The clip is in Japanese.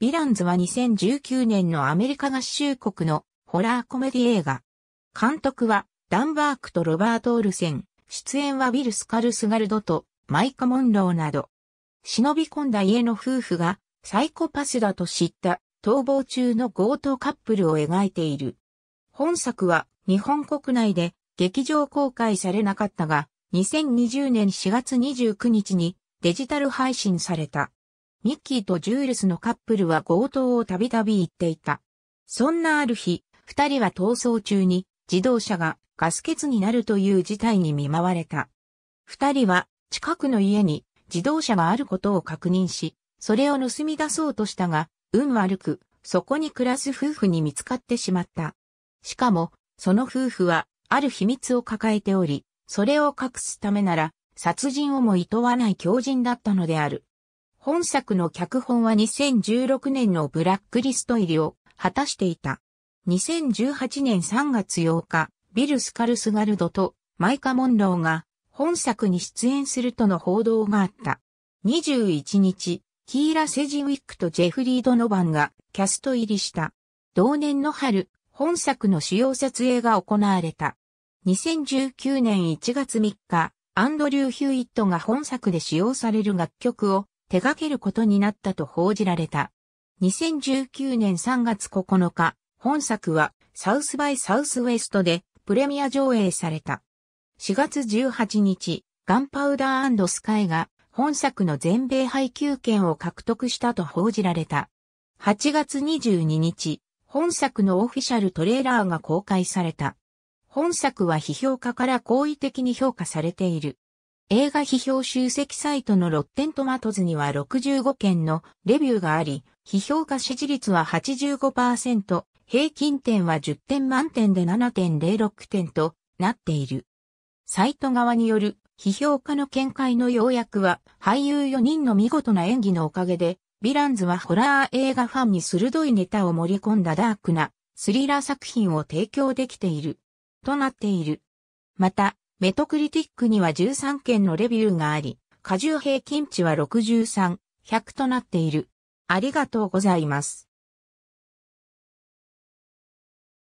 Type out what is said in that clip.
ヴィランズは2019年のアメリカ合衆国のホラーコメディ映画。監督はダンバークとロバート・オルセン、出演はビル・スカルスガルドとマイカ・モンローなど。忍び込んだ家の夫婦がサイコパスだと知った逃亡中の強盗カップルを描いている。本作は日本国内で劇場公開されなかったが、2020年4月29日にデジタル配信された。ミッキーとジュールスのカップルは強盗をたびたび行っていた。そんなある日、二人は逃走中に自動車がガス欠になるという事態に見舞われた。二人は近くの家に自動車があることを確認し、それを盗み出そうとしたが、運悪く、そこに暮らす夫婦に見つかってしまった。しかも、その夫婦は、ある秘密を抱えており、それを隠すためなら、殺人をも厭わない狂人だったのである。本作の脚本は2016年のブラックリスト入りを果たしていた。2018年3月8日、ビル・スカルスガルドとマイカ・モンローが本作に出演するとの報道があった。21日、キーラ・セジウィックとジェフリー・ドノバンがキャスト入りした。同年の春、本作の主要撮影が行われた。2019年1月3日、アンドリュー・ヒューイットが本作で使用される楽曲を手掛けることになったと報じられた。2019年3月9日、本作はサウスバイサウスウェストでプレミア上映された。4月18日、ガンパウダースカイが本作の全米配給権を獲得したと報じられた。8月22日、本作のオフィシャルトレーラーが公開された。本作は批評家から好意的に評価されている。映画批評集積サイトのロッテントマトズには65件のレビューがあり、批評家支持率は85%、平均点は10点満点で7.06点となっている。サイト側による批評家の見解の要約は俳優4人の見事な演技のおかげで、ヴィランズはホラー映画ファンに鋭いネタを盛り込んだダークなスリラー作品を提供できている。となっている。また、メトクリティックには13件のレビューがあり、過重平均値は63、100となっている。ありがとうございます。